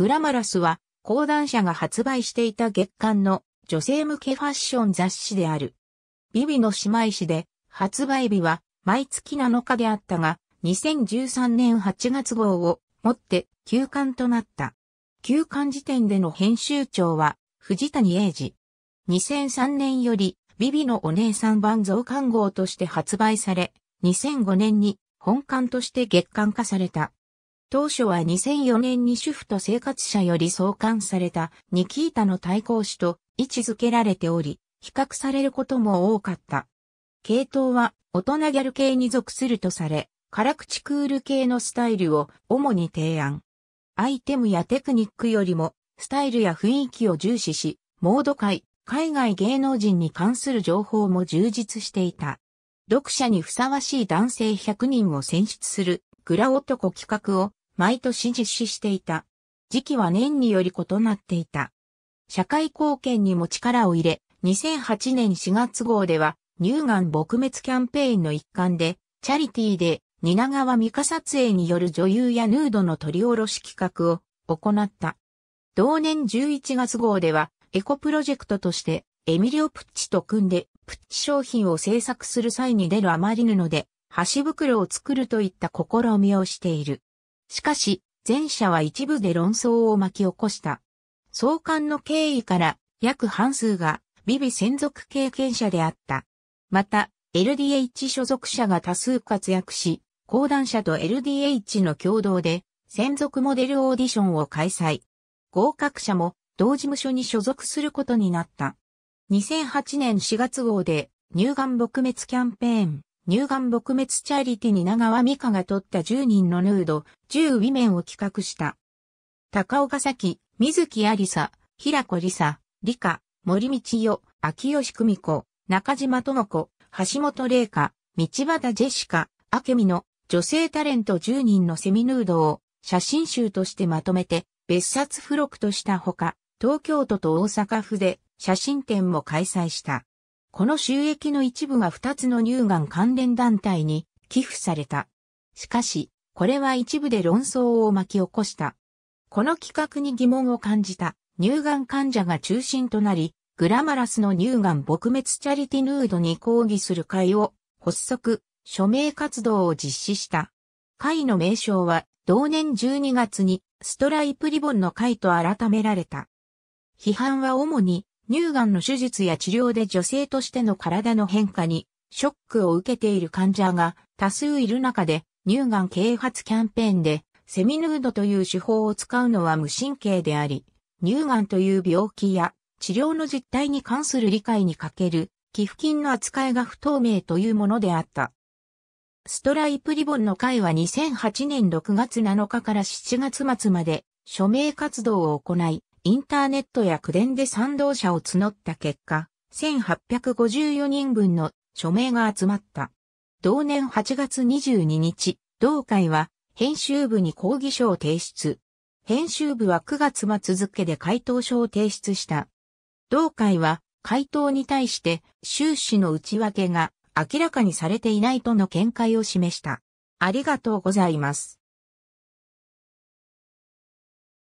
グラマラスは、講談社が発売していた月間の女性向けファッション雑誌である。ビビの姉妹誌で、発売日は毎月7日であったが、2013年8月号をもって休刊となった。休刊時点での編集長は藤谷英二。2003年よりビビのお姉さん版増刊号として発売され、2005年に本刊として月刊化された。当初は2004年に主婦と生活者より創刊されたニキータの対抗誌と位置づけられており、比較されることも多かった。系統は大人ギャル系に属するとされ、辛口クール系のスタイルを主に提案。アイテムやテクニックよりも、スタイルや雰囲気を重視し、モード界、海外芸能人に関する情報も充実していた。読者にふさわしい男性100人を選出する、グラ男企画を毎年実施していた。時期は年により異なっていた。社会貢献にも力を入れ、2008年4月号では、乳がん撲滅キャンペーンの一環で、チャリティーで、蜷川美香撮影による女優やヌードの取り下ろし企画を行った。同年11月号では、エコプロジェクトとして、エミリオ・プッチと組んで、プッチ商品を制作する際に出る余り布で、箸袋を作るといった試みをしている。しかし、前者は一部で論争を巻き起こした。創刊の経緯から約半数がビビ専属経験者であった。また、LDH 所属者が多数活躍し、講談社と LDH の共同で専属モデルオーディションを開催。合格者も同事務所に所属することになった。2008年4月号で乳がん撲滅キャンペーン乳がん撲滅チャリティに長川美香が撮った10人のヌード、10ウィメンを企画した。高岡崎、水木ありさ、平子りさ、里香、森道代、秋吉久美子、中島智子、橋本玲香、道端ジェシカ、明美の女性タレント10人のセミヌードを写真集としてまとめて別冊付録としたほか、東京都と大阪府で写真展も開催した。この収益の一部が2つの乳がん関連団体に寄付された。しかし、これは一部で論争を巻き起こした。この企画に疑問を感じた乳がん患者が中心となり、グラマラスの乳がん撲滅チャリティヌードに抗議する会を発足、署名活動を実施した。会の名称は同年12月にストライプリボンの会と改められた。批判は主に乳がんの手術や治療で女性としての体の変化にショックを受けている患者が多数いる中で乳がん啓発キャンペーンでセミヌードという手法を使うのは無神経であり、乳がんという病気や治療の実態に関する理解に欠ける寄付金の扱いが不透明というものであった。ストライプリボンの会は2008年6月7日から7月末まで署名活動を行い、インターネットや区伝で賛同者を募った結果、1854人分の署名が集まった。同年8月22日、同会は編集部に抗議書を提出。編集部は9月末付で回答書を提出した。同会は回答に対して収支の内訳が明らかにされていないとの見解を示した。ありがとうございます。